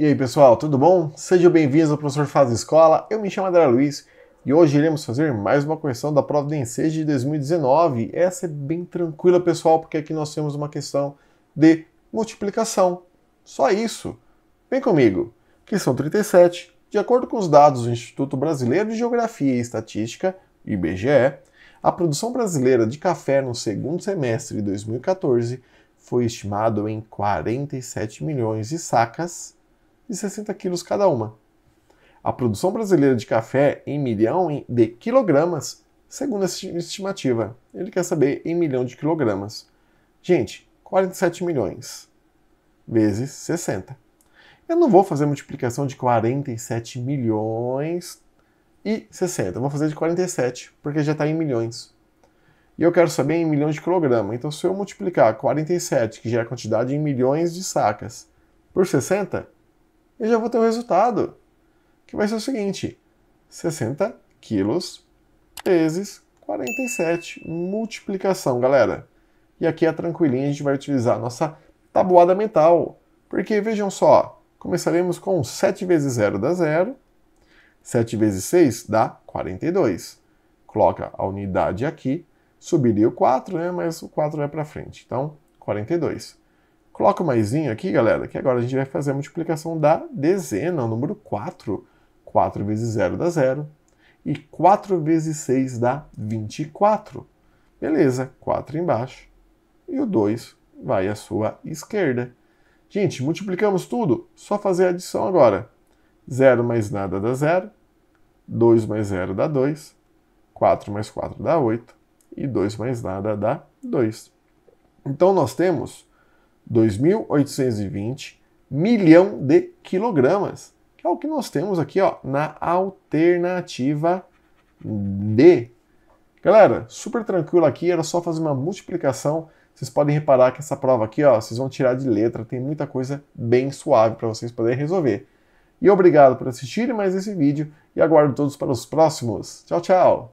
E aí pessoal, tudo bom? Sejam bem-vindos ao Professor Faz Escola, eu me chamo André Luiz e hoje iremos fazer mais uma correção da prova do Ensejo de 2019. Essa é bem tranquila pessoal, porque aqui nós temos uma questão de multiplicação. Só isso. Vem comigo. Questão 37. De acordo com os dados do Instituto Brasileiro de Geografia e Estatística, IBGE, a produção brasileira de café no segundo semestre de 2014 foi estimada em 47 milhões de sacas e 60 quilos cada uma. A produção brasileira de café em milhão de quilogramas, segundo a estimativa. Ele quer saber em milhão de quilogramas. Gente, 47 milhões vezes 60. Eu não vou fazer multiplicação de 47 milhões e 60. Eu vou fazer de 47, porque já está em milhões. E eu quero saber em milhões de quilogramas. Então, se eu multiplicar 47, que já é a quantidade em milhões de sacas, por 60, eu já vou ter o resultado, que vai ser o seguinte, 60 quilos vezes 47, multiplicação, galera. E aqui é tranquilinha, a gente vai utilizar a nossa tabuada mental, porque vejam só, começaremos com 7 vezes 0 dá 0, 7 vezes 6 dá 42. Coloca a unidade aqui, subiria o 4, né, mas o 4 é para frente, então 42. Coloca o maisinho aqui, galera, que agora a gente vai fazer a multiplicação da dezena, o número 4. 4 vezes 0 dá 0. E 4 vezes 6 dá 24. Beleza, 4 embaixo. E o 2 vai à sua esquerda. Gente, multiplicamos tudo? Só fazer a adição agora. 0 mais nada dá 0. 2 mais 0 dá 2. 4 mais 4 dá 8. E 2 mais nada dá 2. Então nós temos 2.820 milhão de quilogramas, que é o que nós temos aqui ó, na alternativa D. Galera, super tranquilo aqui, era só fazer uma multiplicação. Vocês podem reparar que essa prova aqui, ó, vocês vão tirar de letra, tem muita coisa bem suave para vocês poderem resolver. E obrigado por assistirem mais esse vídeo e aguardo todos para os próximos. Tchau, tchau!